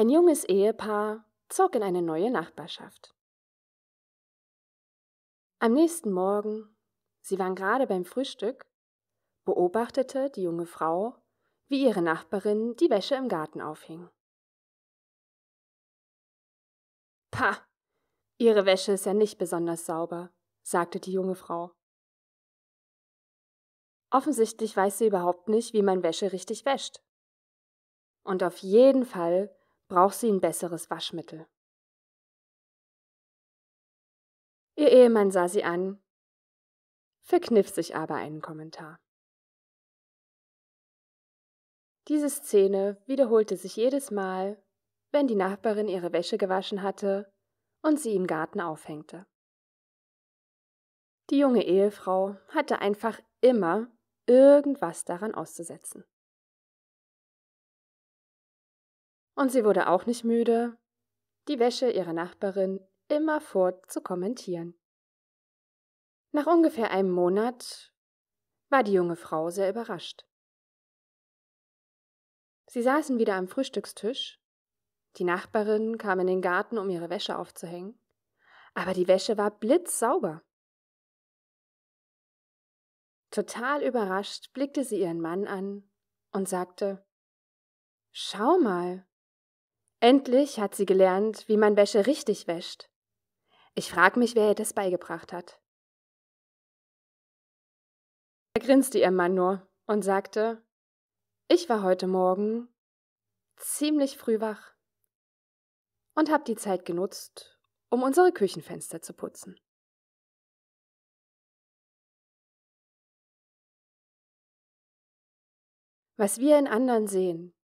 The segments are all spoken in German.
Ein junges Ehepaar zog in eine neue Nachbarschaft. Am nächsten Morgen, sie waren gerade beim Frühstück, beobachtete die junge Frau, wie ihre Nachbarin die Wäsche im Garten aufhing. Pah, ihre Wäsche ist ja nicht besonders sauber, sagte die junge Frau. Offensichtlich weiß sie überhaupt nicht, wie man Wäsche richtig wäscht. Und auf jeden Fall braucht sie ein besseres Waschmittel. Ihr Ehemann sah sie an, verkniff sich aber einen Kommentar. Diese Szene wiederholte sich jedes Mal, wenn die Nachbarin ihre Wäsche gewaschen hatte und sie im Garten aufhängte. Die junge Ehefrau hatte einfach immer irgendwas daran auszusetzen. Und sie wurde auch nicht müde, die Wäsche ihrer Nachbarin immerfort zu kommentieren. Nach ungefähr einem Monat war die junge Frau sehr überrascht. Sie saßen wieder am Frühstückstisch. Die Nachbarin kam in den Garten, um ihre Wäsche aufzuhängen. Aber die Wäsche war blitzsauber. Total überrascht blickte sie ihren Mann an und sagte: Schau mal, Endlich hat sie gelernt, wie man Wäsche richtig wäscht. Ich frage mich, wer ihr das beigebracht hat. Da grinste ihr Mann nur und sagte, ich war heute Morgen ziemlich früh wach und habe die Zeit genutzt, um unsere Küchenfenster zu putzen. Was wir in anderen sehen,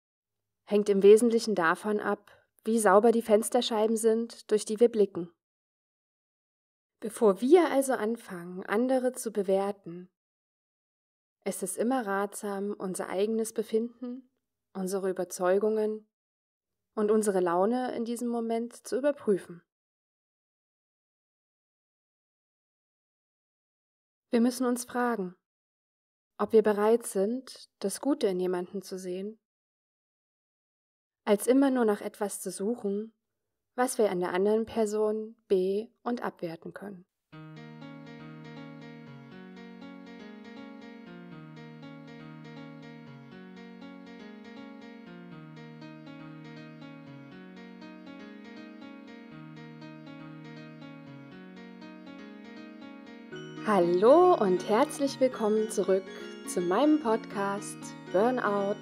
hängt im Wesentlichen davon ab, wie sauber die Fensterscheiben sind, durch die wir blicken. Bevor wir also anfangen, andere zu bewerten, ist es immer ratsam, unser eigenes Befinden, unsere Überzeugungen und unsere Laune in diesem Moment zu überprüfen. Wir müssen uns fragen, ob wir bereit sind, das Gute in jemanden zu sehen als immer nur nach etwas zu suchen, was wir an der anderen Person B und abwerten können. Hallo und herzlich willkommen zurück zu meinem Podcast Burnout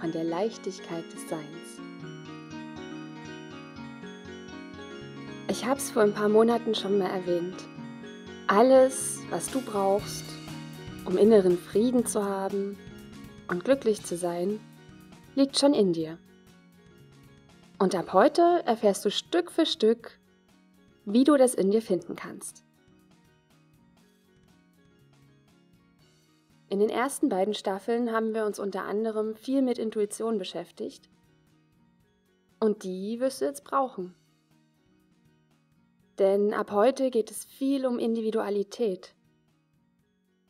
von der Leichtigkeit des Seins. Ich habe es vor ein paar Monaten schon mal erwähnt. Alles, was du brauchst, um inneren Frieden zu haben und glücklich zu sein, liegt schon in dir. Und ab heute erfährst du Stück für Stück, wie du das in dir finden kannst. In den ersten beiden Staffeln haben wir uns unter anderem viel mit Intuition beschäftigt. Und die wirst du jetzt brauchen. Denn ab heute geht es viel um Individualität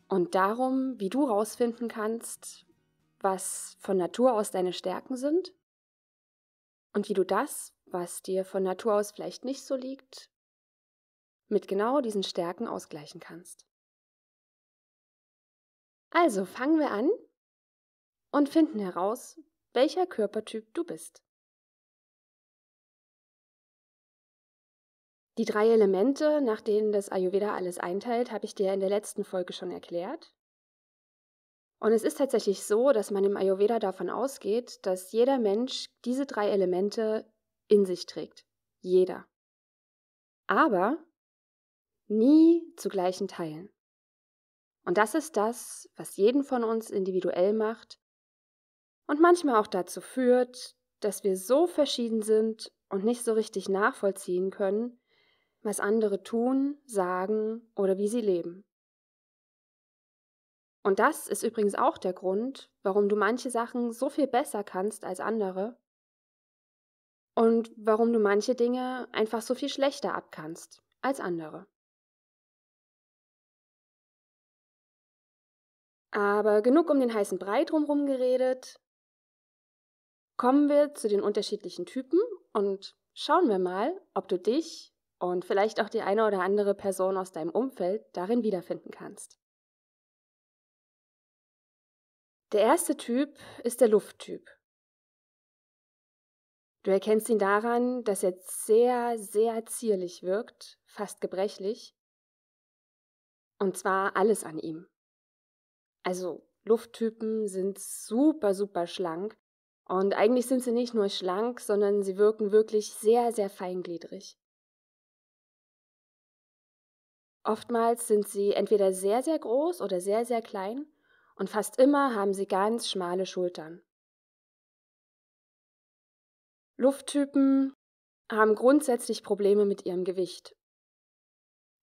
und darum, wie du herausfinden kannst, was von Natur aus deine Stärken sind und wie du das, was dir von Natur aus vielleicht nicht so liegt, mit genau diesen Stärken ausgleichen kannst. Also fangen wir an und finden heraus, welcher Körpertyp du bist. Die drei Elemente, nach denen das Ayurveda alles einteilt, habe ich dir in der letzten Folge schon erklärt. Und es ist tatsächlich so, dass man im Ayurveda davon ausgeht, dass jeder Mensch diese drei Elemente in sich trägt. Jeder. Aber nie zu gleichen Teilen. Und das ist das, was jeden von uns individuell macht und manchmal auch dazu führt, dass wir so verschieden sind und nicht so richtig nachvollziehen können, was andere tun, sagen oder wie sie leben. Und das ist übrigens auch der Grund, warum du manche Sachen so viel besser kannst als andere und warum du manche Dinge einfach so viel schlechter abkannst als andere. Aber genug um den heißen Brei drumherum geredet. Kommen wir zu den unterschiedlichen Typen und schauen wir mal, ob du dich und vielleicht auch die eine oder andere Person aus deinem Umfeld darin wiederfinden kannst. Der erste Typ ist der Lufttyp. Du erkennst ihn daran, dass er sehr, sehr zierlich wirkt, fast gebrechlich. Und zwar alles an ihm. Also Lufttypen sind super, super schlank. Und eigentlich sind sie nicht nur schlank, sondern sie wirken wirklich sehr, sehr feingliedrig. Oftmals sind sie entweder sehr, sehr groß oder sehr, sehr klein und fast immer haben sie ganz schmale Schultern. Lufttypen haben grundsätzlich Probleme mit ihrem Gewicht.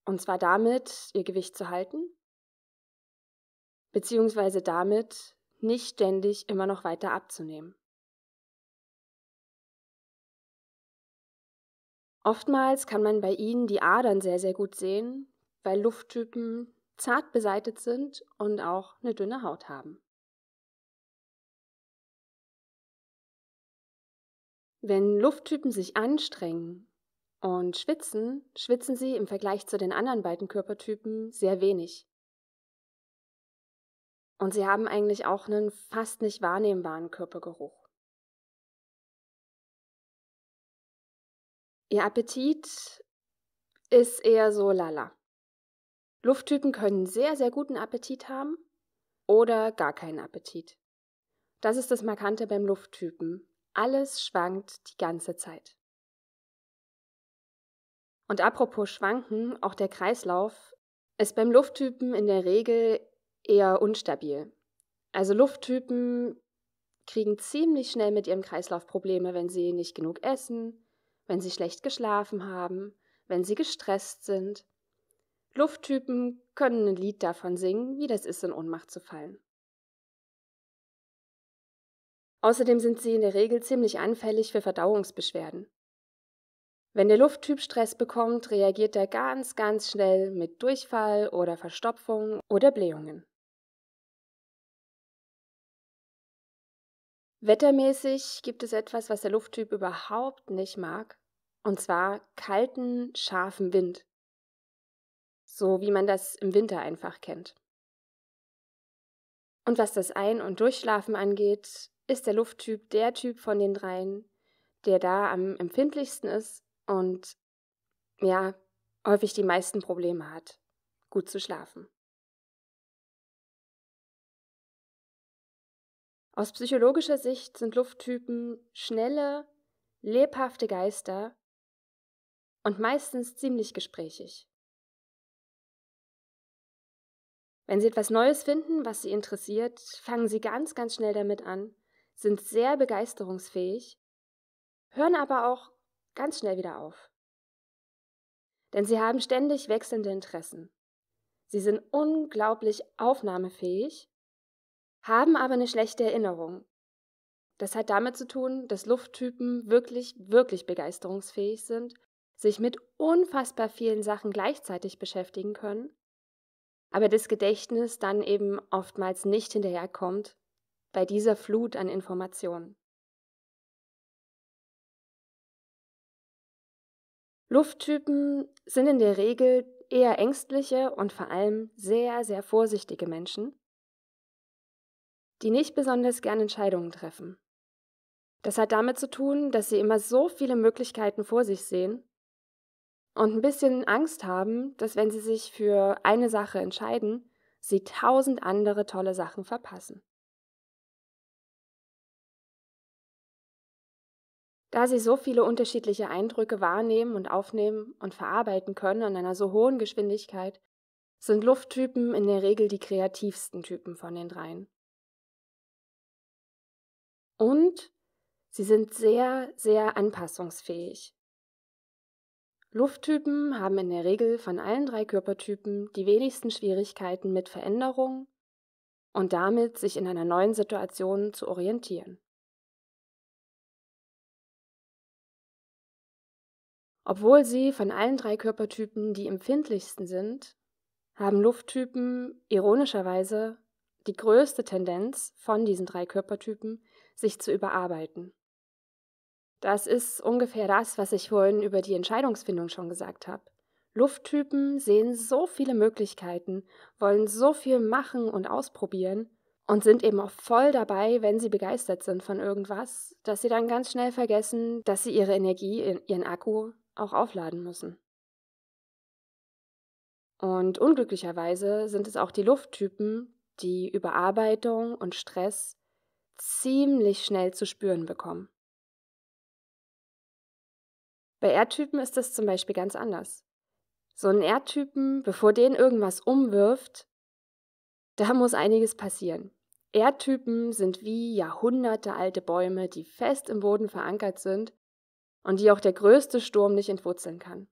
Und zwar damit, ihr Gewicht zu halten, beziehungsweise damit, nicht ständig immer noch weiter abzunehmen. Oftmals kann man bei ihnen die Adern sehr, sehr gut sehen, weil Lufttypen zart beseitet sind und auch eine dünne Haut haben. Wenn Lufttypen sich anstrengen und schwitzen, schwitzen sie im Vergleich zu den anderen beiden Körpertypen sehr wenig. Und sie haben eigentlich auch einen fast nicht wahrnehmbaren Körpergeruch. Ihr Appetit ist eher so lala. Lufttypen können sehr, sehr guten Appetit haben oder gar keinen Appetit. Das ist das Markante beim Lufttypen. Alles schwankt die ganze Zeit. Und apropos Schwanken, auch der Kreislauf ist beim Lufttypen in der Regel eher unstabil. Also Lufttypen kriegen ziemlich schnell mit ihrem Kreislauf Probleme, wenn sie nicht genug essen, wenn sie schlecht geschlafen haben, wenn sie gestresst sind, Lufttypen können ein Lied davon singen, wie das ist, in Ohnmacht zu fallen. Außerdem sind sie in der Regel ziemlich anfällig für Verdauungsbeschwerden. Wenn der Lufttyp Stress bekommt, reagiert er ganz, ganz schnell mit Durchfall oder Verstopfung oder Blähungen. Wettermäßig gibt es etwas, was der Lufttyp überhaupt nicht mag, und zwar kalten, scharfen Wind so wie man das im Winter einfach kennt. Und was das Ein- und Durchschlafen angeht, ist der Lufttyp der Typ von den dreien, der da am empfindlichsten ist und ja, häufig die meisten Probleme hat, gut zu schlafen. Aus psychologischer Sicht sind Lufttypen schnelle, lebhafte Geister und meistens ziemlich gesprächig. Wenn Sie etwas Neues finden, was Sie interessiert, fangen Sie ganz, ganz schnell damit an, sind sehr begeisterungsfähig, hören aber auch ganz schnell wieder auf. Denn Sie haben ständig wechselnde Interessen. Sie sind unglaublich aufnahmefähig, haben aber eine schlechte Erinnerung. Das hat damit zu tun, dass Lufttypen wirklich, wirklich begeisterungsfähig sind, sich mit unfassbar vielen Sachen gleichzeitig beschäftigen können aber das Gedächtnis dann eben oftmals nicht hinterherkommt bei dieser Flut an Informationen. Lufttypen sind in der Regel eher ängstliche und vor allem sehr, sehr vorsichtige Menschen, die nicht besonders gern Entscheidungen treffen. Das hat damit zu tun, dass sie immer so viele Möglichkeiten vor sich sehen und ein bisschen Angst haben, dass wenn sie sich für eine Sache entscheiden, sie tausend andere tolle Sachen verpassen. Da sie so viele unterschiedliche Eindrücke wahrnehmen und aufnehmen und verarbeiten können an einer so hohen Geschwindigkeit, sind Lufttypen in der Regel die kreativsten Typen von den dreien. Und sie sind sehr, sehr anpassungsfähig. Lufttypen haben in der Regel von allen drei Körpertypen die wenigsten Schwierigkeiten mit Veränderungen und damit sich in einer neuen Situation zu orientieren. Obwohl sie von allen drei Körpertypen die empfindlichsten sind, haben Lufttypen ironischerweise die größte Tendenz von diesen drei Körpertypen, sich zu überarbeiten. Das ist ungefähr das, was ich vorhin über die Entscheidungsfindung schon gesagt habe. Lufttypen sehen so viele Möglichkeiten, wollen so viel machen und ausprobieren und sind eben auch voll dabei, wenn sie begeistert sind von irgendwas, dass sie dann ganz schnell vergessen, dass sie ihre Energie, ihren Akku auch aufladen müssen. Und unglücklicherweise sind es auch die Lufttypen, die Überarbeitung und Stress ziemlich schnell zu spüren bekommen. Bei Erdtypen ist das zum Beispiel ganz anders. So einen Erdtypen, bevor den irgendwas umwirft, da muss einiges passieren. Erdtypen sind wie Jahrhunderte alte Bäume, die fest im Boden verankert sind und die auch der größte Sturm nicht entwurzeln kann.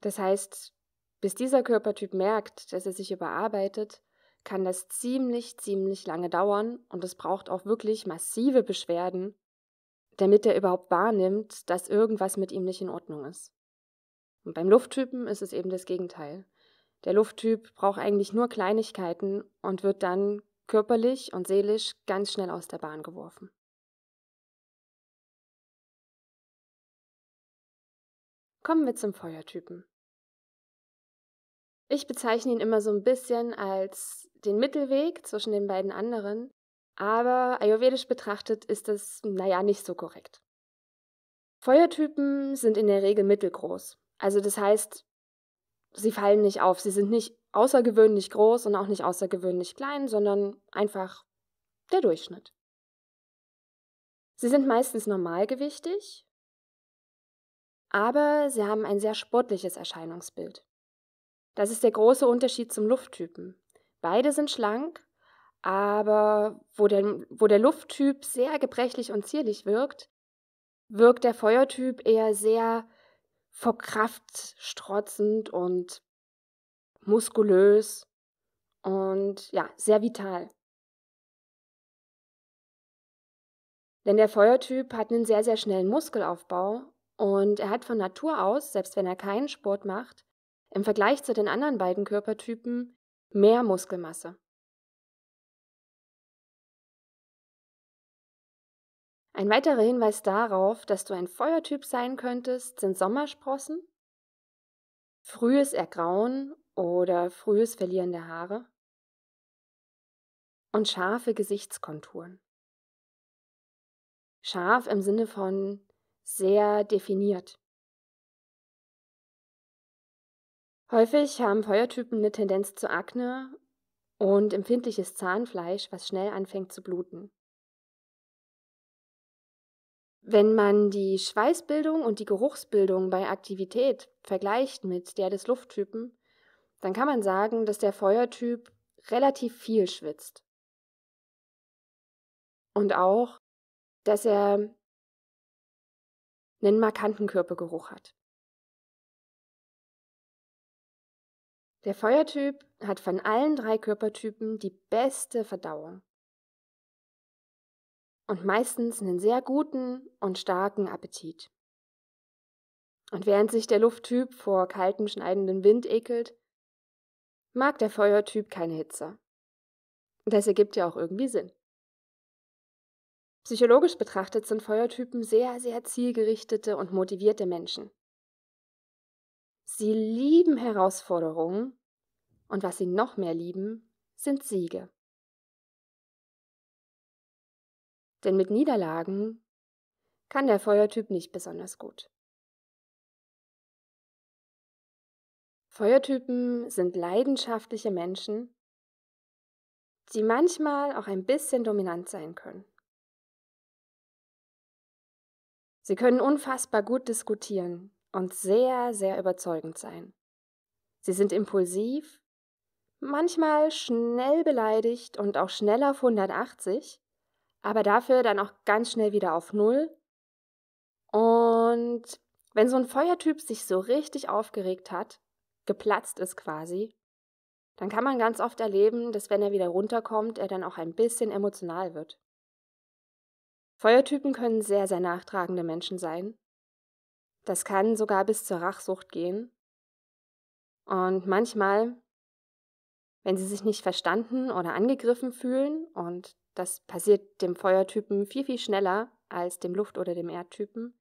Das heißt, bis dieser Körpertyp merkt, dass er sich überarbeitet, kann das ziemlich, ziemlich lange dauern und es braucht auch wirklich massive Beschwerden, damit er überhaupt wahrnimmt, dass irgendwas mit ihm nicht in Ordnung ist. Und beim Lufttypen ist es eben das Gegenteil. Der Lufttyp braucht eigentlich nur Kleinigkeiten und wird dann körperlich und seelisch ganz schnell aus der Bahn geworfen. Kommen wir zum Feuertypen. Ich bezeichne ihn immer so ein bisschen als den Mittelweg zwischen den beiden anderen, aber ayurvedisch betrachtet ist das, naja, nicht so korrekt. Feuertypen sind in der Regel mittelgroß. Also das heißt, sie fallen nicht auf. Sie sind nicht außergewöhnlich groß und auch nicht außergewöhnlich klein, sondern einfach der Durchschnitt. Sie sind meistens normalgewichtig, aber sie haben ein sehr sportliches Erscheinungsbild. Das ist der große Unterschied zum Lufttypen. Beide sind schlank, aber wo der, wo der Lufttyp sehr gebrechlich und zierlich wirkt, wirkt der Feuertyp eher sehr vor Kraft strotzend und muskulös und ja, sehr vital. Denn der Feuertyp hat einen sehr, sehr schnellen Muskelaufbau und er hat von Natur aus, selbst wenn er keinen Sport macht, im Vergleich zu den anderen beiden Körpertypen mehr Muskelmasse. Ein weiterer Hinweis darauf, dass du ein Feuertyp sein könntest, sind Sommersprossen, frühes Ergrauen oder frühes Verlieren der Haare und scharfe Gesichtskonturen. Scharf im Sinne von sehr definiert. Häufig haben Feuertypen eine Tendenz zu Akne und empfindliches Zahnfleisch, was schnell anfängt zu bluten. Wenn man die Schweißbildung und die Geruchsbildung bei Aktivität vergleicht mit der des Lufttypen, dann kann man sagen, dass der Feuertyp relativ viel schwitzt. Und auch, dass er einen markanten Körpergeruch hat. Der Feuertyp hat von allen drei Körpertypen die beste Verdauung und meistens einen sehr guten und starken Appetit. Und während sich der Lufttyp vor kaltem, schneidenden Wind ekelt, mag der Feuertyp keine Hitze. Das ergibt ja auch irgendwie Sinn. Psychologisch betrachtet sind Feuertypen sehr, sehr zielgerichtete und motivierte Menschen. Sie lieben Herausforderungen und was sie noch mehr lieben, sind Siege. denn mit Niederlagen kann der Feuertyp nicht besonders gut. Feuertypen sind leidenschaftliche Menschen, die manchmal auch ein bisschen dominant sein können. Sie können unfassbar gut diskutieren und sehr, sehr überzeugend sein. Sie sind impulsiv, manchmal schnell beleidigt und auch schnell auf 180 aber dafür dann auch ganz schnell wieder auf Null. Und wenn so ein Feuertyp sich so richtig aufgeregt hat, geplatzt ist quasi, dann kann man ganz oft erleben, dass wenn er wieder runterkommt, er dann auch ein bisschen emotional wird. Feuertypen können sehr, sehr nachtragende Menschen sein. Das kann sogar bis zur Rachsucht gehen. Und manchmal wenn sie sich nicht verstanden oder angegriffen fühlen. Und das passiert dem Feuertypen viel, viel schneller als dem Luft- oder dem Erdtypen.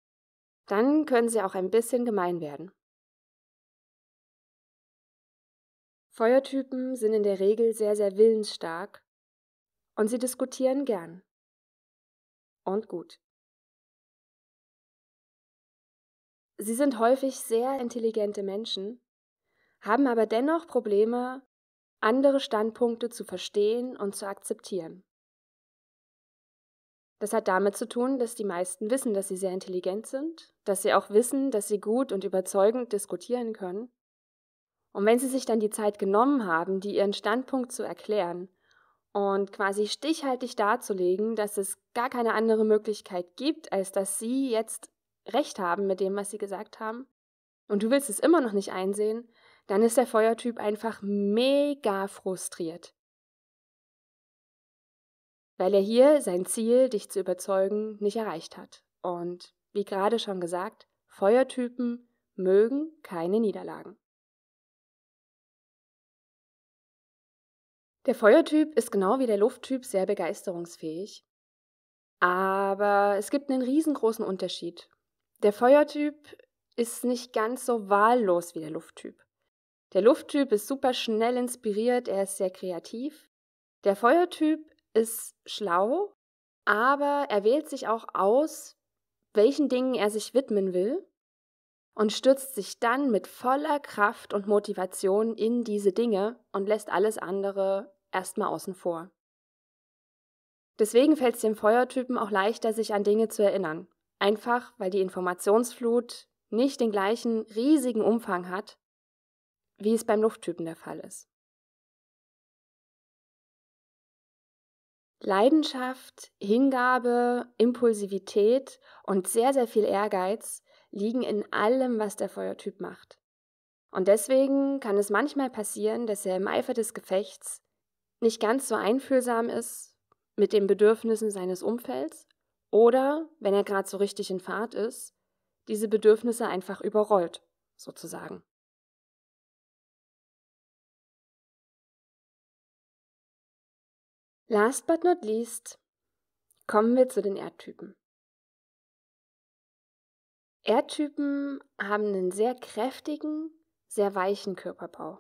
Dann können sie auch ein bisschen gemein werden. Feuertypen sind in der Regel sehr, sehr willensstark und sie diskutieren gern. Und gut. Sie sind häufig sehr intelligente Menschen, haben aber dennoch Probleme, andere Standpunkte zu verstehen und zu akzeptieren. Das hat damit zu tun, dass die meisten wissen, dass sie sehr intelligent sind, dass sie auch wissen, dass sie gut und überzeugend diskutieren können. Und wenn sie sich dann die Zeit genommen haben, die ihren Standpunkt zu erklären und quasi stichhaltig darzulegen, dass es gar keine andere Möglichkeit gibt, als dass sie jetzt recht haben mit dem, was sie gesagt haben, und du willst es immer noch nicht einsehen, dann ist der Feuertyp einfach mega frustriert. Weil er hier sein Ziel, dich zu überzeugen, nicht erreicht hat. Und wie gerade schon gesagt, Feuertypen mögen keine Niederlagen. Der Feuertyp ist genau wie der Lufttyp sehr begeisterungsfähig. Aber es gibt einen riesengroßen Unterschied. Der Feuertyp ist nicht ganz so wahllos wie der Lufttyp. Der Lufttyp ist super schnell inspiriert, er ist sehr kreativ. Der Feuertyp ist schlau, aber er wählt sich auch aus, welchen Dingen er sich widmen will und stürzt sich dann mit voller Kraft und Motivation in diese Dinge und lässt alles andere erstmal außen vor. Deswegen fällt es dem Feuertypen auch leichter, sich an Dinge zu erinnern, einfach weil die Informationsflut nicht den gleichen riesigen Umfang hat wie es beim Lufttypen der Fall ist. Leidenschaft, Hingabe, Impulsivität und sehr, sehr viel Ehrgeiz liegen in allem, was der Feuertyp macht. Und deswegen kann es manchmal passieren, dass er im Eifer des Gefechts nicht ganz so einfühlsam ist mit den Bedürfnissen seines Umfelds oder, wenn er gerade so richtig in Fahrt ist, diese Bedürfnisse einfach überrollt, sozusagen. Last but not least kommen wir zu den Erdtypen. Erdtypen haben einen sehr kräftigen, sehr weichen Körperbau.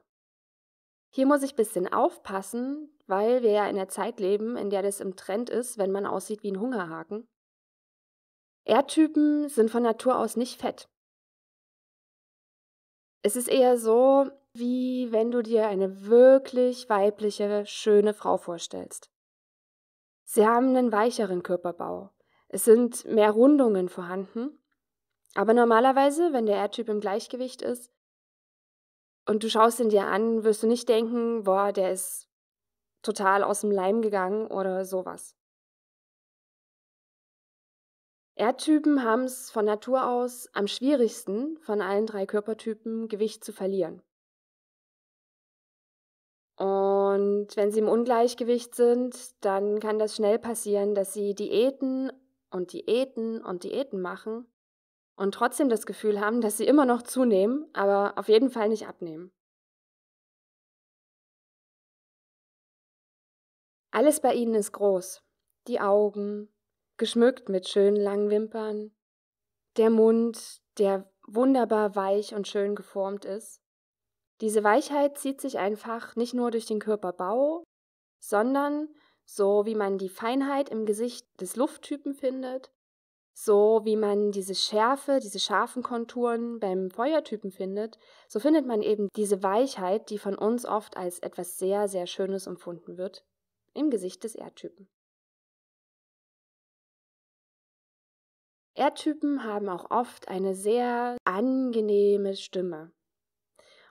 Hier muss ich ein bisschen aufpassen, weil wir ja in der Zeit leben, in der das im Trend ist, wenn man aussieht wie ein Hungerhaken. Erdtypen sind von Natur aus nicht fett. Es ist eher so, wie wenn du dir eine wirklich weibliche, schöne Frau vorstellst. Sie haben einen weicheren Körperbau. Es sind mehr Rundungen vorhanden. Aber normalerweise, wenn der R-Typ im Gleichgewicht ist und du schaust ihn dir an, wirst du nicht denken, boah, der ist total aus dem Leim gegangen oder sowas. R-Typen haben es von Natur aus am schwierigsten, von allen drei Körpertypen Gewicht zu verlieren. Und wenn sie im Ungleichgewicht sind, dann kann das schnell passieren, dass sie Diäten und Diäten und Diäten machen und trotzdem das Gefühl haben, dass sie immer noch zunehmen, aber auf jeden Fall nicht abnehmen. Alles bei ihnen ist groß. Die Augen, geschmückt mit schönen langen Wimpern, der Mund, der wunderbar weich und schön geformt ist, diese Weichheit zieht sich einfach nicht nur durch den Körperbau, sondern so wie man die Feinheit im Gesicht des Lufttypen findet, so wie man diese Schärfe, diese scharfen Konturen beim Feuertypen findet, so findet man eben diese Weichheit, die von uns oft als etwas sehr, sehr Schönes empfunden wird, im Gesicht des Erdtypen. Erdtypen haben auch oft eine sehr angenehme Stimme.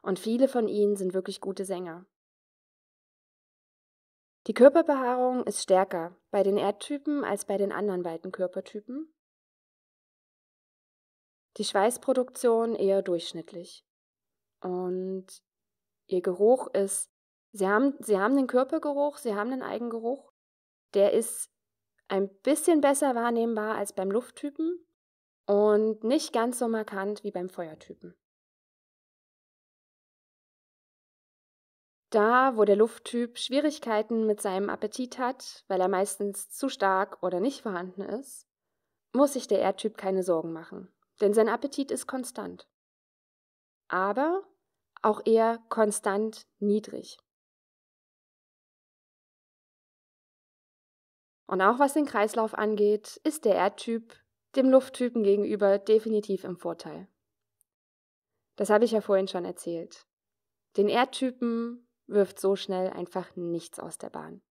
Und viele von ihnen sind wirklich gute Sänger. Die Körperbehaarung ist stärker bei den Erdtypen als bei den anderen weiten Körpertypen. Die Schweißproduktion eher durchschnittlich. Und ihr Geruch ist, sie haben, sie haben den Körpergeruch, sie haben den Eigengeruch. Der ist ein bisschen besser wahrnehmbar als beim Lufttypen und nicht ganz so markant wie beim Feuertypen. Da, wo der Lufttyp Schwierigkeiten mit seinem Appetit hat, weil er meistens zu stark oder nicht vorhanden ist, muss sich der Erdtyp keine Sorgen machen, denn sein Appetit ist konstant. Aber auch eher konstant niedrig. Und auch was den Kreislauf angeht, ist der Erdtyp dem Lufttypen gegenüber definitiv im Vorteil. Das habe ich ja vorhin schon erzählt. Den Erdtypen wirft so schnell einfach nichts aus der Bahn.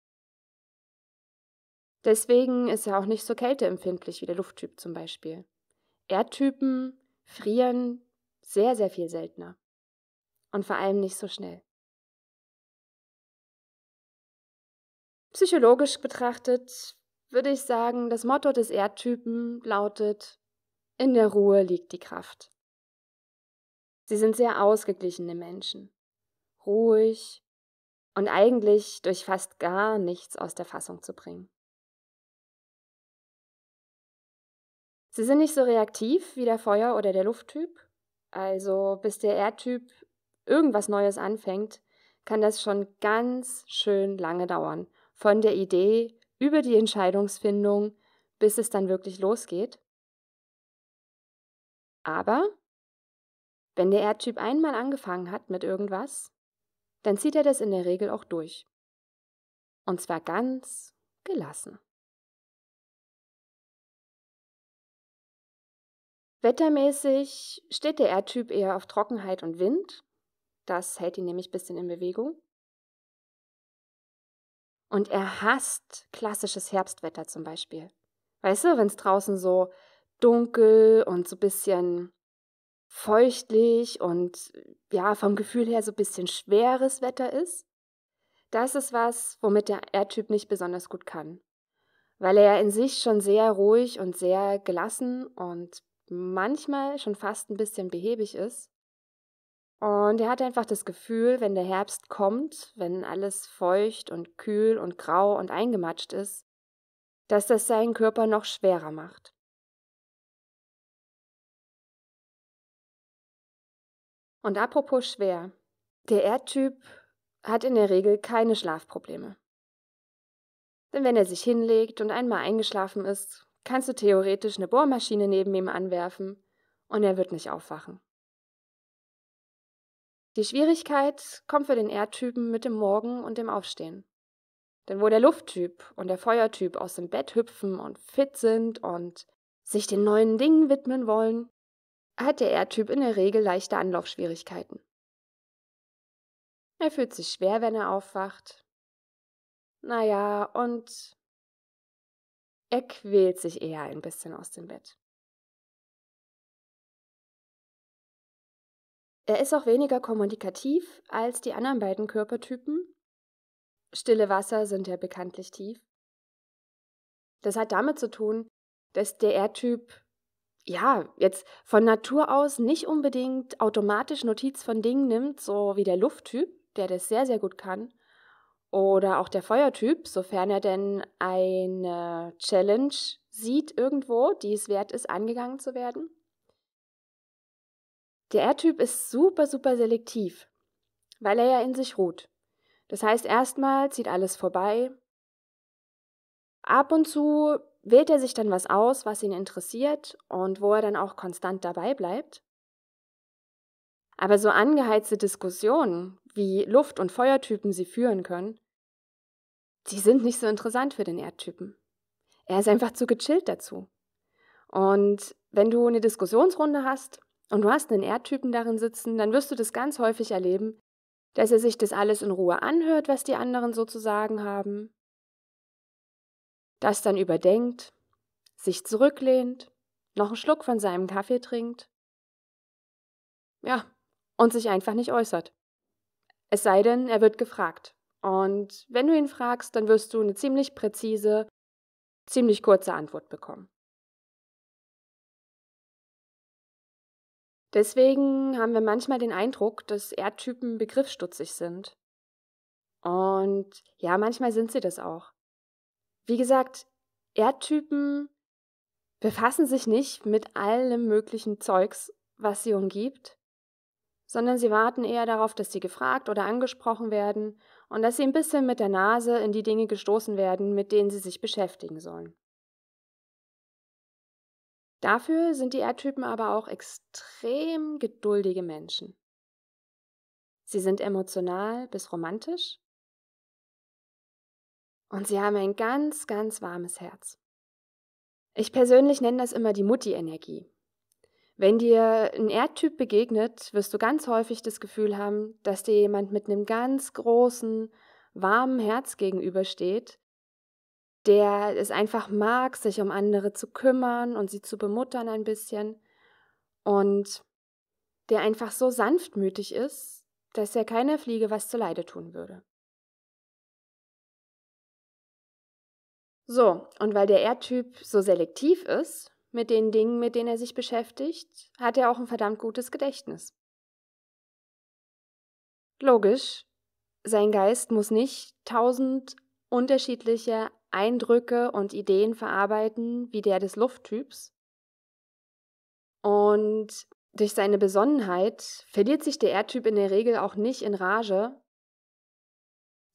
Deswegen ist er auch nicht so kälteempfindlich wie der Lufttyp zum Beispiel. Erdtypen frieren sehr, sehr viel seltener. Und vor allem nicht so schnell. Psychologisch betrachtet würde ich sagen, das Motto des Erdtypen lautet, in der Ruhe liegt die Kraft. Sie sind sehr ausgeglichene Menschen. Ruhig, und eigentlich durch fast gar nichts aus der Fassung zu bringen. Sie sind nicht so reaktiv wie der Feuer- oder der Lufttyp, also bis der Erdtyp irgendwas Neues anfängt, kann das schon ganz schön lange dauern, von der Idee über die Entscheidungsfindung, bis es dann wirklich losgeht. Aber wenn der Erdtyp einmal angefangen hat mit irgendwas, dann zieht er das in der Regel auch durch. Und zwar ganz gelassen. Wettermäßig steht der Erdtyp eher auf Trockenheit und Wind. Das hält ihn nämlich ein bisschen in Bewegung. Und er hasst klassisches Herbstwetter zum Beispiel. Weißt du, wenn es draußen so dunkel und so ein bisschen feuchtlich und ja, vom Gefühl her so ein bisschen schweres Wetter ist. Das ist was, womit der Erdtyp nicht besonders gut kann. Weil er in sich schon sehr ruhig und sehr gelassen und manchmal schon fast ein bisschen behäbig ist. Und er hat einfach das Gefühl, wenn der Herbst kommt, wenn alles feucht und kühl und grau und eingematscht ist, dass das seinen Körper noch schwerer macht. Und apropos schwer. Der Erdtyp hat in der Regel keine Schlafprobleme. Denn wenn er sich hinlegt und einmal eingeschlafen ist, kannst du theoretisch eine Bohrmaschine neben ihm anwerfen und er wird nicht aufwachen. Die Schwierigkeit kommt für den Erdtypen mit dem Morgen und dem Aufstehen. Denn wo der Lufttyp und der Feuertyp aus dem Bett hüpfen und fit sind und sich den neuen Dingen widmen wollen, hat der R-Typ in der Regel leichte Anlaufschwierigkeiten. Er fühlt sich schwer, wenn er aufwacht. Naja, und er quält sich eher ein bisschen aus dem Bett. Er ist auch weniger kommunikativ als die anderen beiden Körpertypen. Stille Wasser sind ja bekanntlich tief. Das hat damit zu tun, dass der R-Typ ja, jetzt von Natur aus nicht unbedingt automatisch Notiz von Dingen nimmt, so wie der Lufttyp, der das sehr, sehr gut kann, oder auch der Feuertyp, sofern er denn eine Challenge sieht irgendwo, die es wert ist, angegangen zu werden. Der R-Typ ist super, super selektiv, weil er ja in sich ruht. Das heißt, erstmal zieht alles vorbei. Ab und zu wählt er sich dann was aus, was ihn interessiert und wo er dann auch konstant dabei bleibt. Aber so angeheizte Diskussionen, wie Luft- und Feuertypen sie führen können, die sind nicht so interessant für den Erdtypen. Er ist einfach zu gechillt dazu. Und wenn du eine Diskussionsrunde hast und du hast einen Erdtypen darin sitzen, dann wirst du das ganz häufig erleben, dass er sich das alles in Ruhe anhört, was die anderen sozusagen haben, das dann überdenkt, sich zurücklehnt, noch einen Schluck von seinem Kaffee trinkt. Ja, und sich einfach nicht äußert. Es sei denn, er wird gefragt. Und wenn du ihn fragst, dann wirst du eine ziemlich präzise, ziemlich kurze Antwort bekommen. Deswegen haben wir manchmal den Eindruck, dass Erdtypen begriffsstutzig sind. Und ja, manchmal sind sie das auch. Wie gesagt, Erdtypen befassen sich nicht mit allem möglichen Zeugs, was sie umgibt, sondern sie warten eher darauf, dass sie gefragt oder angesprochen werden und dass sie ein bisschen mit der Nase in die Dinge gestoßen werden, mit denen sie sich beschäftigen sollen. Dafür sind die Erdtypen aber auch extrem geduldige Menschen. Sie sind emotional bis romantisch und sie haben ein ganz, ganz warmes Herz. Ich persönlich nenne das immer die Mutti-Energie. Wenn dir ein Erdtyp begegnet, wirst du ganz häufig das Gefühl haben, dass dir jemand mit einem ganz großen, warmen Herz gegenübersteht, der es einfach mag, sich um andere zu kümmern und sie zu bemuttern ein bisschen und der einfach so sanftmütig ist, dass er keiner Fliege was zuleide tun würde. So, und weil der Erdtyp so selektiv ist mit den Dingen, mit denen er sich beschäftigt, hat er auch ein verdammt gutes Gedächtnis. Logisch, sein Geist muss nicht tausend unterschiedliche Eindrücke und Ideen verarbeiten wie der des Lufttyps. Und durch seine Besonnenheit verliert sich der Erdtyp in der Regel auch nicht in Rage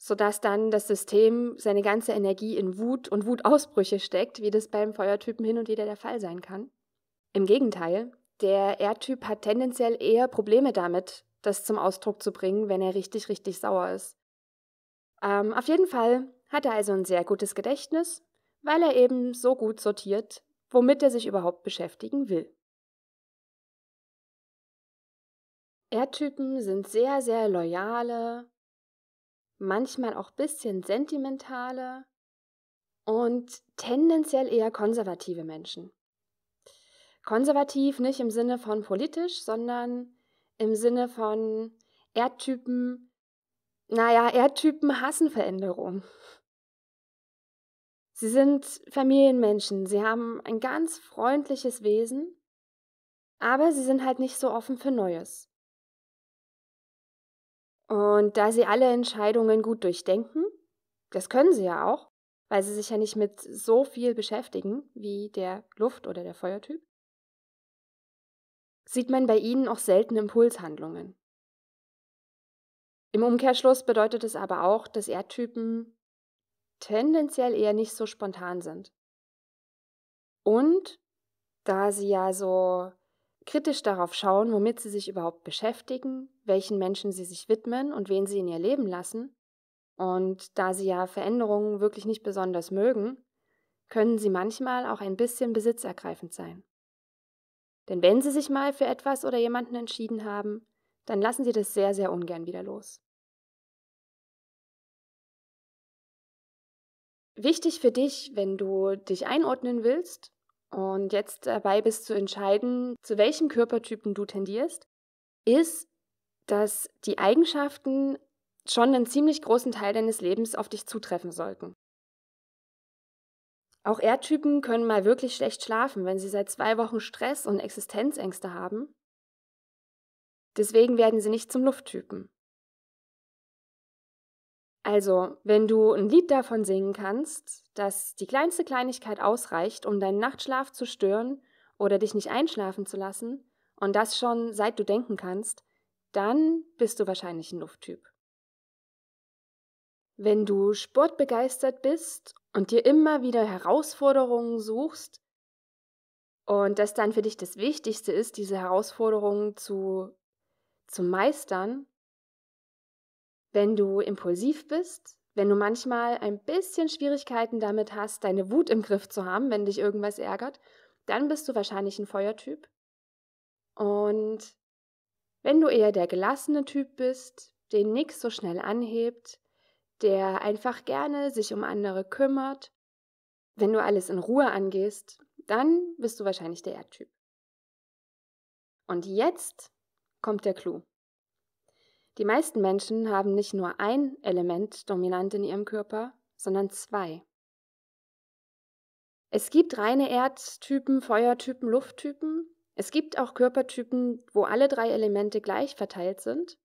sodass dann das System seine ganze Energie in Wut und Wutausbrüche steckt, wie das beim Feuertypen hin und wieder der Fall sein kann. Im Gegenteil, der Erdtyp hat tendenziell eher Probleme damit, das zum Ausdruck zu bringen, wenn er richtig, richtig sauer ist. Ähm, auf jeden Fall hat er also ein sehr gutes Gedächtnis, weil er eben so gut sortiert, womit er sich überhaupt beschäftigen will. Erdtypen sind sehr, sehr loyale, manchmal auch ein bisschen sentimentale und tendenziell eher konservative Menschen. Konservativ nicht im Sinne von politisch, sondern im Sinne von Erdtypen, naja, Erdtypen hassen Veränderung. Sie sind Familienmenschen, sie haben ein ganz freundliches Wesen, aber sie sind halt nicht so offen für Neues. Und da sie alle Entscheidungen gut durchdenken, das können sie ja auch, weil sie sich ja nicht mit so viel beschäftigen wie der Luft- oder der Feuertyp, sieht man bei ihnen auch selten Impulshandlungen. Im Umkehrschluss bedeutet es aber auch, dass Erdtypen tendenziell eher nicht so spontan sind. Und da sie ja so kritisch darauf schauen, womit sie sich überhaupt beschäftigen, welchen Menschen sie sich widmen und wen sie in ihr Leben lassen. Und da sie ja Veränderungen wirklich nicht besonders mögen, können sie manchmal auch ein bisschen besitzergreifend sein. Denn wenn sie sich mal für etwas oder jemanden entschieden haben, dann lassen sie das sehr, sehr ungern wieder los. Wichtig für dich, wenn du dich einordnen willst und jetzt dabei bist zu entscheiden, zu welchem Körpertypen du tendierst, ist, dass die Eigenschaften schon einen ziemlich großen Teil deines Lebens auf dich zutreffen sollten. Auch Erdtypen können mal wirklich schlecht schlafen, wenn sie seit zwei Wochen Stress und Existenzängste haben. Deswegen werden sie nicht zum Lufttypen. Also, wenn du ein Lied davon singen kannst, dass die kleinste Kleinigkeit ausreicht, um deinen Nachtschlaf zu stören oder dich nicht einschlafen zu lassen, und das schon seit du denken kannst, dann bist du wahrscheinlich ein Lufttyp. Wenn du sportbegeistert bist und dir immer wieder Herausforderungen suchst und das dann für dich das Wichtigste ist, diese Herausforderungen zu, zu meistern, wenn du impulsiv bist, wenn du manchmal ein bisschen Schwierigkeiten damit hast, deine Wut im Griff zu haben, wenn dich irgendwas ärgert, dann bist du wahrscheinlich ein Feuertyp. Und wenn du eher der gelassene Typ bist, den nichts so schnell anhebt, der einfach gerne sich um andere kümmert, wenn du alles in Ruhe angehst, dann bist du wahrscheinlich der Erdtyp. Und jetzt kommt der Clou. Die meisten Menschen haben nicht nur ein Element dominant in ihrem Körper, sondern zwei. Es gibt reine Erdtypen, Feuertypen, Lufttypen. Es gibt auch Körpertypen, wo alle drei Elemente gleich verteilt sind.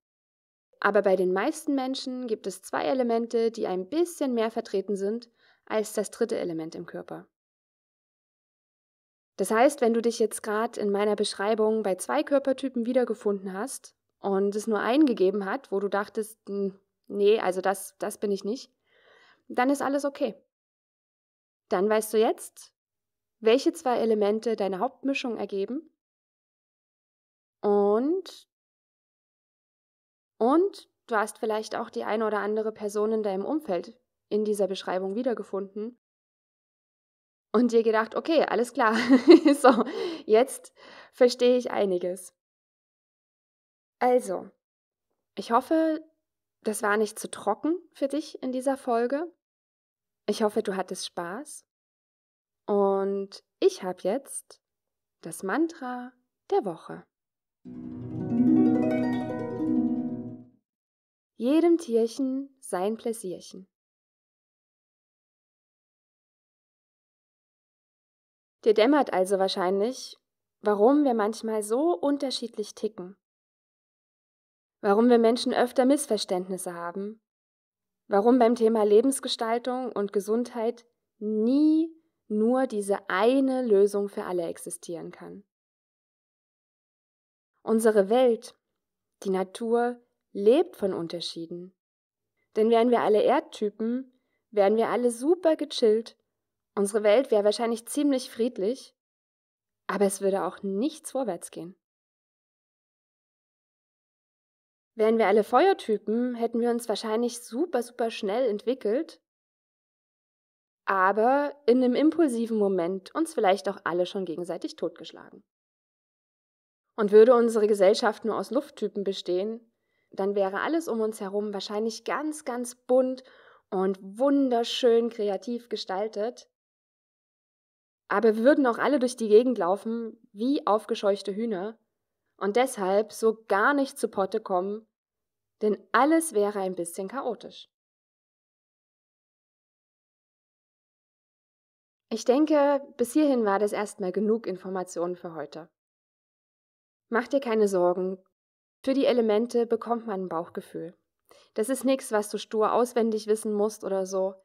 Aber bei den meisten Menschen gibt es zwei Elemente, die ein bisschen mehr vertreten sind als das dritte Element im Körper. Das heißt, wenn du dich jetzt gerade in meiner Beschreibung bei zwei Körpertypen wiedergefunden hast, und es nur eingegeben hat, wo du dachtest, nee, also das, das bin ich nicht, dann ist alles okay. Dann weißt du jetzt, welche zwei Elemente deine Hauptmischung ergeben und, und du hast vielleicht auch die eine oder andere Person in deinem Umfeld in dieser Beschreibung wiedergefunden und dir gedacht, okay, alles klar, so, jetzt verstehe ich einiges. Also, ich hoffe, das war nicht zu trocken für dich in dieser Folge. Ich hoffe, du hattest Spaß. Und ich habe jetzt das Mantra der Woche. Jedem Tierchen sein Pläsierchen. Dir dämmert also wahrscheinlich, warum wir manchmal so unterschiedlich ticken warum wir Menschen öfter Missverständnisse haben, warum beim Thema Lebensgestaltung und Gesundheit nie nur diese eine Lösung für alle existieren kann. Unsere Welt, die Natur, lebt von Unterschieden. Denn wären wir alle Erdtypen, wären wir alle super gechillt, unsere Welt wäre wahrscheinlich ziemlich friedlich, aber es würde auch nichts vorwärts gehen. Wären wir alle Feuertypen, hätten wir uns wahrscheinlich super, super schnell entwickelt, aber in einem impulsiven Moment uns vielleicht auch alle schon gegenseitig totgeschlagen. Und würde unsere Gesellschaft nur aus Lufttypen bestehen, dann wäre alles um uns herum wahrscheinlich ganz, ganz bunt und wunderschön kreativ gestaltet. Aber wir würden auch alle durch die Gegend laufen wie aufgescheuchte Hühner und deshalb so gar nicht zu Potte kommen, denn alles wäre ein bisschen chaotisch. Ich denke, bis hierhin war das erstmal genug Informationen für heute. Mach dir keine Sorgen. Für die Elemente bekommt man ein Bauchgefühl. Das ist nichts, was du stur auswendig wissen musst oder so.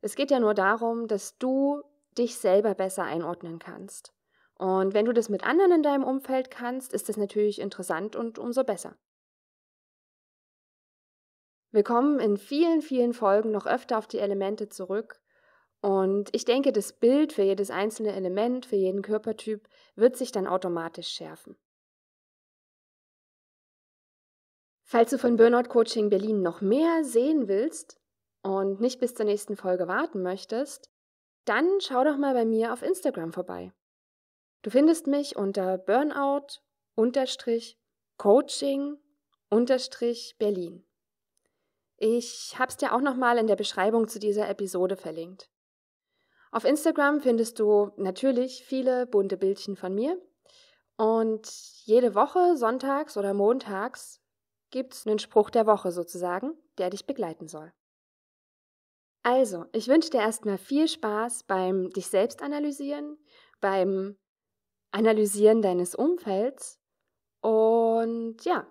Es geht ja nur darum, dass du dich selber besser einordnen kannst. Und wenn du das mit anderen in deinem Umfeld kannst, ist das natürlich interessant und umso besser. Wir kommen in vielen, vielen Folgen noch öfter auf die Elemente zurück. Und ich denke, das Bild für jedes einzelne Element, für jeden Körpertyp wird sich dann automatisch schärfen. Falls du von Burnout Coaching Berlin noch mehr sehen willst und nicht bis zur nächsten Folge warten möchtest, dann schau doch mal bei mir auf Instagram vorbei. Du findest mich unter Burnout Coaching Berlin. Ich habe es dir auch nochmal in der Beschreibung zu dieser Episode verlinkt. Auf Instagram findest du natürlich viele bunte Bildchen von mir. Und jede Woche, sonntags oder montags, gibt es einen Spruch der Woche sozusagen, der dich begleiten soll. Also, ich wünsche dir erstmal viel Spaß beim dich selbst analysieren, beim Analysieren deines Umfelds. Und ja,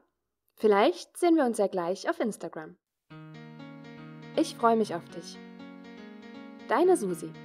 vielleicht sehen wir uns ja gleich auf Instagram. Ich freue mich auf dich. Deine Susi.